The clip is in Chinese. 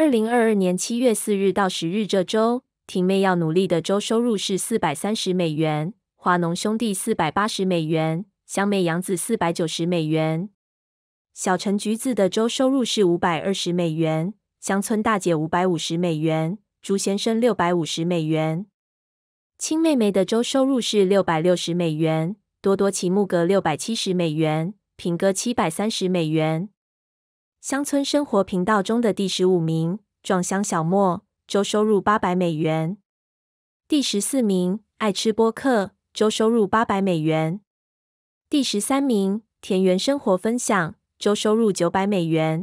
二零二二年七月四日到十日这周，婷妹要努力的周收入是四百三十美元，华农兄弟四百八十美元，香妹杨子四百九十美元，小陈橘子的周收入是五百二十美元，乡村大姐五百五十美元，朱先生六百五十美元，亲妹妹的周收入是六百六十美元，多多奇木格六百七十美元，平哥七百三十美元。乡村生活频道中的第十五名，壮乡小莫周收入八百美元；第十四名，爱吃播客，周收入八百美元；第十三名，田园生活分享周收入九百美元。